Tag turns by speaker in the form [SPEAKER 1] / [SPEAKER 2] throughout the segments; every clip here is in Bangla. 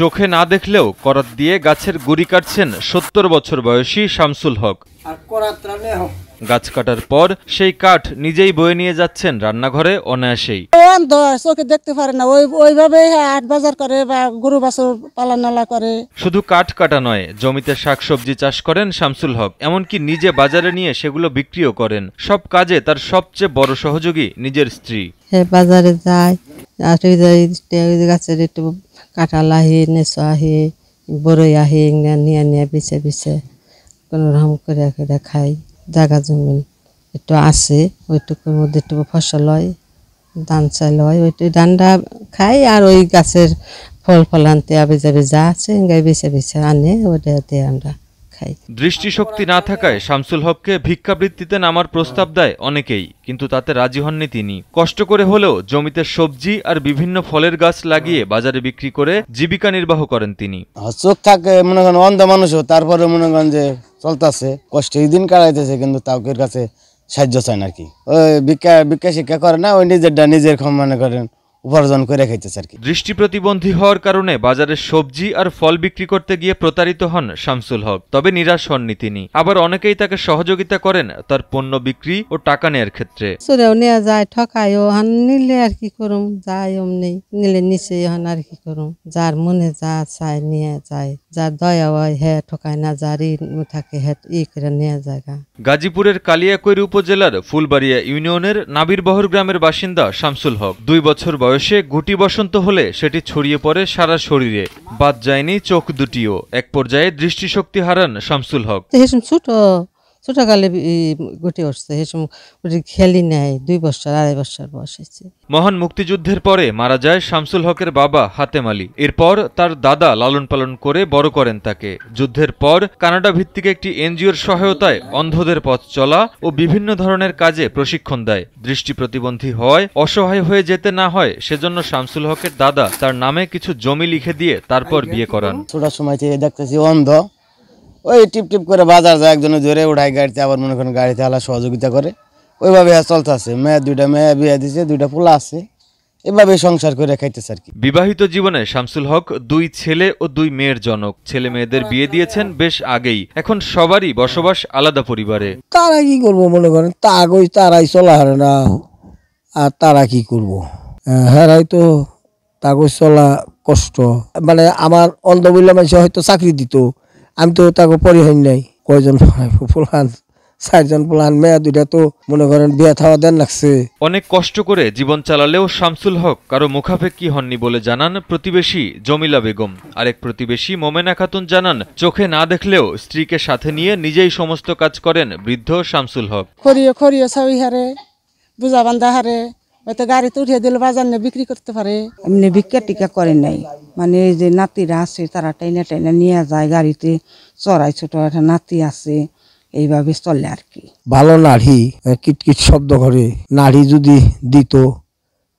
[SPEAKER 1] চোখে না দেখলেও করাত দিয়ে গাছের গুড়ি কাটছেন সত্তর বছর বয়সী শামসুল হক গাছ কাটার পর সেই কাঠ নিজেই বয়ে নিয়ে যাচ্ছেন রান্নাঘরে অনায়াসেই
[SPEAKER 2] চোখে দেখতে পারে না ওইভাবে হাট হ্যাঁ, বাজার করে বা গরু করে
[SPEAKER 1] শুধু কাঠ কাটা নয় জমিতে শাকসবজি চাষ করেন শামসুল হক এমনকি নিজে বাজারে নিয়ে সেগুলো বিক্রিও করেন সব কাজে তার সবচেয়ে বড় সহযোগী নিজের স্ত্রী
[SPEAKER 3] বাজারে যায় গাছের একটু কাঁঠাল আহি নেচো আহি বরৈ আহি নিয়া নিয়ে বিছে বিছে কোনো রকম করে করে খাই জায়গা জমিন একটু আছে ওইটুকুর মধ্যে একটু ফসল হয় ধান চাল হয় ওইটু ধানটা খাই আর ওই গাছের ফল আনতে আবে যাবে যা আছে বেছে বেছে আনে ওটা আমরা
[SPEAKER 1] দৃষ্টিশক্তি না থাকায় শামসুল হককে ভিক্ষাবৃত্তিতে নামার প্রস্তাব দেয় অনেকেই কিন্তু তাতে রাজি হননি তিনি কষ্ট করে হলেও জমিতে সবজি আর বিভিন্ন ফলের গাছ লাগিয়ে বাজারে বিক্রি করে জীবিকা নির্বাহ করেন তিনি
[SPEAKER 2] চোখ থাকে মনে করেন অন্ধ মানুষও তারপরে মনে করেন যে চলতেছে এই দিন কাটাইতেছে কিন্তু তাওকের কাছে সাহায্য চায় নাকি ওই ভিক্ষা ভিক্ষা শিক্ষা করে না ওই নিজের নিজের মনে করেন উপার্জন করে খাইতেছে আর কি
[SPEAKER 1] দৃষ্টি প্রতিবন্ধী হওয়ার কারণে বাজারে সবজি আর ফল বিক্রি করতে গিয়ে প্রতারিত হন শামসুল হক তবে নিরাশ হননি তিনি আবার অনেকেই তাকে সহযোগিতা করেন তার পণ্য বিক্রি ও টাকা নেয়ার ক্ষেত্রে
[SPEAKER 3] চোরেও নেওয়া যায় ঠকায়ও হান নিলে আর কি করুম যায় অমনি নিলে নিচে হন আর কি করুম যার মনে যা চায় নিয়ে যায় যার দয়া হয় হ্যাঁ ঠকায় না যারই থাকে হ্যাঁ ই করে নেওয়া জায়গা
[SPEAKER 1] গাজীপুরের কালিয়াকৈর উপজেলার ফুলবাড়িয়া ইউনিয়নের নাবিরবহর গ্রামের বাসিন্দা শামসুল হক দুই বছর বয়স বয়সে গুটি বসন্ত হলে সেটি ছড়িয়ে পড়ে সারা শরীরে বাদ যায়নি চোখ দুটিও এক পর্যায়ে দৃষ্টিশক্তি হারান শামসুল হক
[SPEAKER 3] ছোটকালে গটে উঠছে সে সময় খেয়ালি নেয় দুই বছর আড়াই বছর বয়স
[SPEAKER 1] মহান মুক্তিযুদ্ধের পরে মারা যায় শামসুল হকের বাবা হাতেম আলী এরপর তার দাদা লালন পালন করে বড় করেন তাকে যুদ্ধের পর কানাডা ভিত্তিক একটি এনজিওর সহায়তায় অন্ধদের পথ চলা ও বিভিন্ন ধরনের কাজে প্রশিক্ষণ দেয় দৃষ্টি প্রতিবন্ধী হয় অসহায় হয়ে যেতে না হয় সেজন্য শামসুল হকের দাদা তার নামে কিছু জমি লিখে দিয়ে তারপর বিয়ে করান
[SPEAKER 2] ছোট সময় থেকে দেখতেছি অন্ধ ওই টিপ টিপ করে বাজার যায় একজনে জোরে উঠায় গাড়িতে আবার মনে করেন গাড়িতে আলা সহযোগিতা করে ওইভাবে চলতে আছে মেয়ে দুইটা মেয়ে বিয়ে দিছে দুইটা পোলা আছে এভাবে সংসার করে খাইতেছে আর কি
[SPEAKER 1] বিবাহিত জীবনে শামসুল হক দুই ছেলে ও দুই মেয়ের জনক ছেলে মেয়েদের বিয়ে দিয়েছেন বেশ আগেই এখন সবারই বসবাস আলাদা পরিবারে
[SPEAKER 2] তারা কি করবো মনে করেন তা আগই তারাই চলা হারে না আর তারা কি করব হ্যাঁ হয়তো হ্যাঁ, তাগজ চলা কষ্ট মানে আমার অন্ধবিল্লা মানুষ হয়তো চাকরি দিত আমি তো তাকে পরিহার নাই কয়জন ফুলহান চারজন প্লান মেয়া দুইটা তো মনে করেন বিয়া থাওয়া দেন লাগছে
[SPEAKER 1] অনেক কষ্ট করে জীবন চালালেও শামসুল হক কারো মুখাপেক্ষী হননি বলে জানান প্রতিবেশী জমিলা বেগম আরেক প্রতিবেশী মোমেনা খাতুন জানান চোখে না দেখলেও স্ত্রীকে সাথে নিয়ে নিজেই সমস্ত কাজ করেন বৃদ্ধ শামসুল হক
[SPEAKER 2] খরিয়ে খরিয়ে সাউই হারে বুঝা হারে হয়তো গাড়িতে উঠিয়ে দিলে বাজার নিয়ে বিক্রি করতে পারে
[SPEAKER 3] এমনি ভিক্ষা টিকা করেন নাই মানে এই যে নাতিরা আছে তারা টাইনে টাইনে নিয়ে যায় গাড়িতে চড়াই ছোট একটা নাতি আছে এইভাবে চলে আর কি
[SPEAKER 2] ভালো নাড়ি কিটকিট শব্দ করে নাড়ি যদি দিত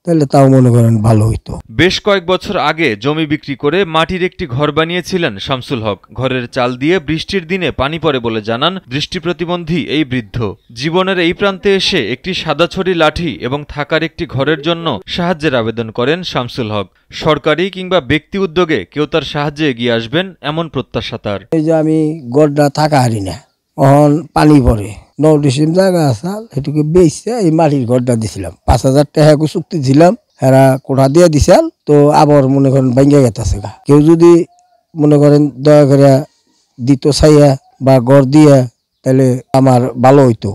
[SPEAKER 2] তাহলে তাও মনে করেন ভালো হইতো
[SPEAKER 1] বেশ কয়েক বছর আগে জমি বিক্রি করে মাটির একটি ঘর বানিয়েছিলেন শামসুল হক ঘরের চাল দিয়ে বৃষ্টির দিনে পানি পড়ে বলে জানান দৃষ্টি প্রতিবন্ধী এই বৃদ্ধ জীবনের এই প্রান্তে এসে একটি সাদা ছড়ি লাঠি এবং থাকার একটি ঘরের জন্য সাহায্যের আবেদন করেন শামসুল হক সরকারি কিংবা ব্যক্তি উদ্যোগে কেউ তার সাহায্যে এগিয়ে আসবেন এমন প্রত্যাশা তার এই
[SPEAKER 2] যে আমি গড়টা থাকা হারি না পানি পড়ে নডিসিম জায়গা আসা সেটুকু বেচছে এই মাটির ঘরটা দিছিলাম পাঁচ হাজার টাকা চুক্তি দিলাম এরা কোঠা দিয়ে দিছিল তো আবার মনে করেন ভেঙে গেতেছে গা কেউ যদি মনে করেন দয়া করে দিত ছাইয়া বা গড় দিয়া তাহলে
[SPEAKER 1] আমার ভালো হইতো